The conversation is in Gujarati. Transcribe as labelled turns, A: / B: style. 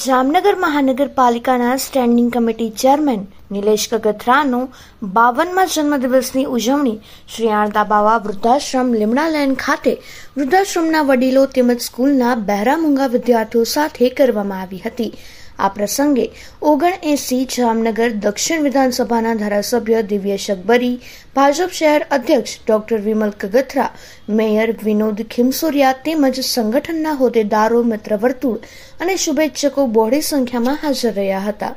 A: જામનગર મહાનગરપાલિકાના સ્ટેન્ડિંગ કમિટી ચેરમેન નિલેશ કગથરાનો બાવનમાં જન્મદિવસની ઉજવણી શ્રી આણતા બાવા વૃદ્ધાશ્રમ લીમડાલેન ખાતે વૃદ્ધાશ્રમના વડીલો તેમજ સ્કૂલના બહેરામૂંગા વિદ્યાર્થીઓ સાથે કરવામાં આવી હતી આ પ્રસંગે ઓગણ એસી જામનગર દક્ષિણ વિધાનસભાના ધારાસભ્ય દિવ્ય શકબરી ભાજપ શહેર અધ્યક્ષ ડોક્ટર વિમલ કગથરા મેયર વિનોદ ખીમસુરિયા તેમજ સંગઠનના હોદ્દેદારો મિત્ર વર્તુળ અને શુભેચ્છકો બહોળી સંખ્યામાં હાજર રહ્યા હતા